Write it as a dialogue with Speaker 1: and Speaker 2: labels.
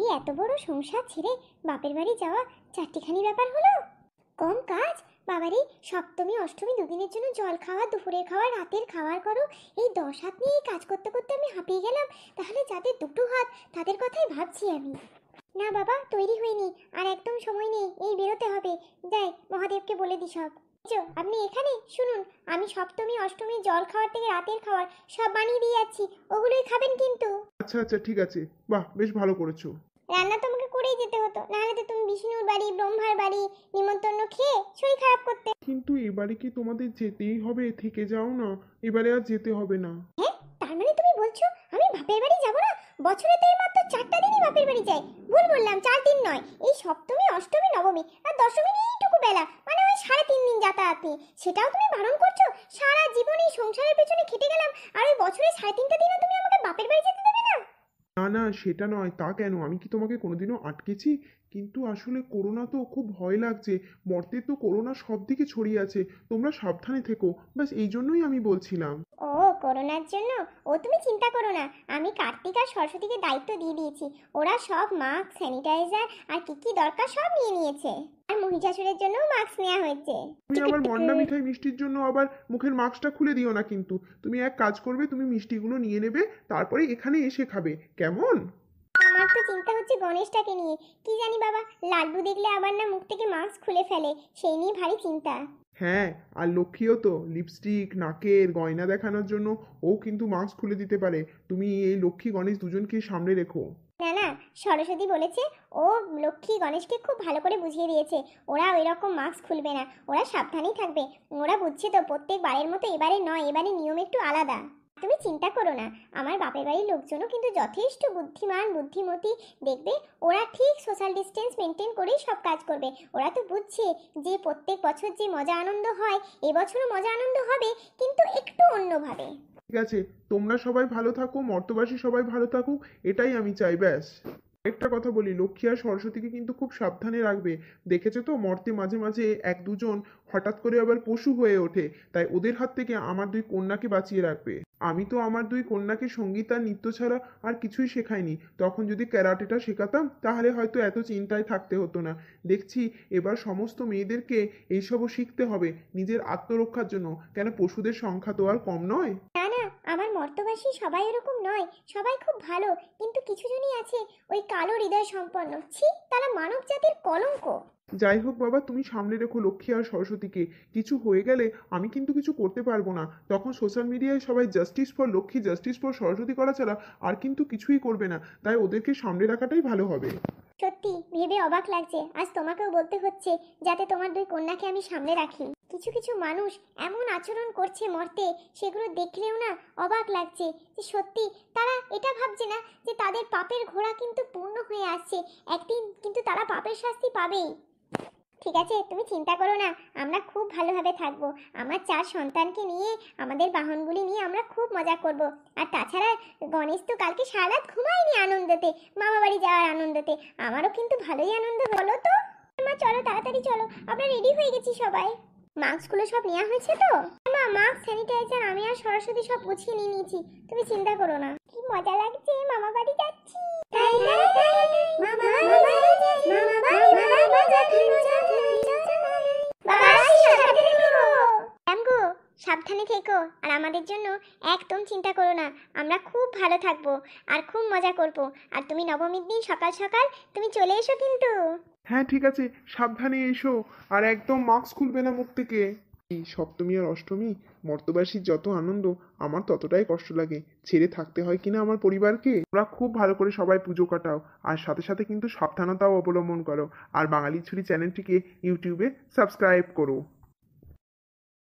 Speaker 1: এই এত বড় সংসার ছেড়ে বাপের বাড়ি যাওয়া চারটিখানি ব্যাপার হলো কম কাজ বাবার এই সপ্তমী অষ্টমী দুদিনের জন্য জল খাওয়া দুপুরের খাওয়া রাতের খাওয়ার করো এই দশ হাত নিয়ে কাজ করতে করতে আমি হাঁপিয়ে গেলাম তাহলে যাদের দুটো হাত তাদের কথাই ভাবছি আমি না বাবা তৈরি হয়নি আর একদম সময় নেই এই বেরোতে হবে যাই মহাদেবকে বলে দিই সব আপনি এখানে শুনুন আমি সপ্তমী অষ্টমী জল খাওয়ার থেকে রাতের খাবার সব বানিয়ে দিয়ে যাচ্ছি ওগুলোই খাবেন কিন্তু
Speaker 2: আচ্ছা আচ্ছা ঠিক আছে বাহ বেশ ভালো করেছো
Speaker 1: রান্না তো আমাকে করেই যেতে হতো নাহলে তো তুমি বিষ্ণুর বাড়ি ব্রহ্মার বাড়ি নিমন্ত্রণ খেয়ে
Speaker 2: শরীর খারাপ করতে কিন্তু এবারে কি তোমাদের যেতেই হবে থেকে যাও না এবারে আর যেতে হবে না
Speaker 1: হ্যাঁ তার মানে তুমি বলছো আমি বাপের বাড়ি যাব না বছরে তো এই মাত্র চারটা দিনই বাপের বাড়ি যাই ভুল বললাম চার দিন নয় এই সপ্তমী অষ্টমী নবমী আর দশমী এইটুকু বেলা আমি সাড়ে তিন দিন যাতায়াতে সেটাও তুমি বারণ করছো সারা জীবন এই সংসারের পেছনে খেটে গেলাম আর ওই বছরে সাড়ে তিনটা দিনও তুমি আমাকে বাপের বাড়ি যেতে
Speaker 2: দেবে না না না সেটা নয় তা কেন আমি কি তোমাকে কোনোদিনও আটকেছি কিন্তু আসলে করোনা তো খুব ভয় লাগছে মর্তে তো করোনা সব দিকে ছড়িয়ে আছে তোমরা সাবধানে থেকো ব্যাস এই জন্যই আমি বলছিলাম
Speaker 1: ও করোনার জন্য ও তুমি চিন্তা করো না আমি কার্তিক আর সরস্বতীকে দায়িত্ব দিয়ে দিয়েছি ওরা সব মাস্ক স্যানিটাইজার আর কি কি দরকার সব নিয়ে নিয়েছে আর মহিষাসুরের জন্য মাস্ক নেওয়া হয়েছে তুমি আবার মন্ডা মিঠাই
Speaker 2: মিষ্টির জন্য আবার মুখের মাস্কটা খুলে দিও না কিন্তু তুমি এক কাজ করবে তুমি মিষ্টিগুলো নিয়ে নেবে তারপরে এখানে এসে খাবে কেমন
Speaker 1: আমার তো চিন্তা হচ্ছে গণেশটাকে নিয়ে কি জানি বাবা লাড্ডু দেখলে আবার না মুখ থেকে মাস্ক খুলে ফেলে সেই নিয়ে
Speaker 2: ভারী চিন্তা হ্যাঁ আর লক্ষ্মীও তো লিপস্টিক নাকের গয়না দেখানোর জন্য ও কিন্তু মাস্ক খুলে দিতে পারে তুমি এই লক্ষ্মী গণেশ দুজনকে সামনে রেখো
Speaker 1: না না সরস্বতী বলেছে ও লক্ষ্মী গণেশকে খুব ভালো করে বুঝিয়ে দিয়েছে ওরা ওই রকম মাস্ক খুলবে না ওরা সাবধানেই থাকবে ওরা বুঝছে তো প্রত্যেক বারের মতো এবারে নয় এবারে নিয়ম একটু আলাদা তুমি চিন্তা করো না আমার বাপের বাড়ির লোকজনও কিন্তু যথেষ্ট বুদ্ধিমান বুদ্ধিমতী দেখবে ওরা ঠিক সোশ্যাল ডিস্টেন্স মেনটেন করেই সব কাজ করবে ওরা তো বুঝছে যে প্রত্যেক বছর যে মজা আনন্দ হয় এবছরও মজা আনন্দ হবে কিন্তু
Speaker 2: একটু অন্যভাবে ঠিক আছে তোমরা সবাই ভালো থাকো মর্তবাসী সবাই ভালো থাকুক এটাই আমি চাই ব্যাস একটা কথা বলি লক্ষ্মী আর সরস্বতীকে কিন্তু খুব সাবধানে রাখবে দেখেছে তো মর্তে মাঝে মাঝে এক দুজন হঠাৎ করে আবার পশু হয়ে ওঠে তাই ওদের হাত থেকে আমার দুই কন্যাকে বাঁচিয়ে রাখবে আমি তো আমার দুই কন্যাকে সঙ্গীত আর নৃত্য ছাড়া আর কিছুই শেখাইনি তখন যদি ক্যারাটেটা শেখাতাম তাহলে হয়তো এত চিন্তায় থাকতে হতো না দেখছি এবার সমস্ত মেয়েদেরকে এইসবও শিখতে হবে নিজের আত্মরক্ষার জন্য কেন পশুদের সংখ্যা তো আর কম নয় না না
Speaker 1: আমার মর্তবাসী সবাই এরকম নয় সবাই খুব ভালো কিন্তু কিছুজনই আছে ওই কালো হৃদয় সম্পন্ন ছি তারা মানব জাতির কলঙ্ক
Speaker 2: যাই হোক বাবা তুমি সামনে রেখো লক্ষ্মী আর সরস্বতীকে কিছু হয়ে গেলে আমি কিন্তু কিছু করতে পারবো না তখন সোশ্যাল মিডিয়ায় সবাই justice for Lakshmi justice for Saraswati করা ছাড়া আর কিন্তু কিছুই করবে না তাই ওদেরকে সামনে রাখাটাই ভালো হবে
Speaker 1: সত্যি ভেবে অবাক লাগছে আজ তোমাকেও বলতে হচ্ছে যাতে তোমার দুই কন্যাকে আমি সামনে রাখি কিছু কিছু মানুষ এমন আচরণ করছে মর্তে সেগুলো দেখলেও না অবাক লাগছে যে সত্যি তারা এটা ভাবছে না যে তাদের পাপের ঘোড়া কিন্তু পূর্ণ হয়ে আসছে একদিন কিন্তু তারা পাপের শাস্তি পাবেই ঠিক আছে তুমি চিন্তা করো না আমরা খুব ভালোভাবে থাকবো আমার চার সন্তানকে নিয়ে আমাদের বাহনগুলি নিয়ে আমরা খুব মজা করব। আর তাছাড়া গণেশ তো কালকে সারাত ঘুমায়নি আনন্দতে মামা বাড়ি যাওয়ার আনন্দতে আমারও কিন্তু ভালোই আনন্দ বলো তো মা চলো তাড়াতাড়ি চলো আমরা রেডি হয়ে গেছি সবাই মাস্কগুলো সব নেওয়া হয়েছে তো মা মাস্ক স্যানিটাইজার আমি আর সরস্বতী সব গুছিয়ে নিয়ে নিয়েছি তুমি চিন্তা করো না কি মজা লাগছে মামা বাড়ি যাচ্ছি মামা থেকো আর আমাদের জন্য একদম চিন্তা করো না আমরা খুব ভালো থাকবো আর খুব মজা করব আর তুমি নবমীর দিন সকাল
Speaker 2: সকাল তুমি চলে এসো কিন্তু হ্যাঁ ঠিক আছে সাবধানে এসো আর একদম মাস্ক খুলবে না মুখ থেকে এই সপ্তমী আর অষ্টমী মর্তবাসীর যত আনন্দ আমার ততটাই কষ্ট লাগে ছেড়ে থাকতে হয় কিনা আমার পরিবারকে তোমরা খুব ভালো করে সবাই পুজো কাটাও আর সাথে সাথে কিন্তু সাবধানতাও অবলম্বন করো আর বাঙালি ছুরি চ্যানেলটিকে ইউটিউবে সাবস্ক্রাইব করো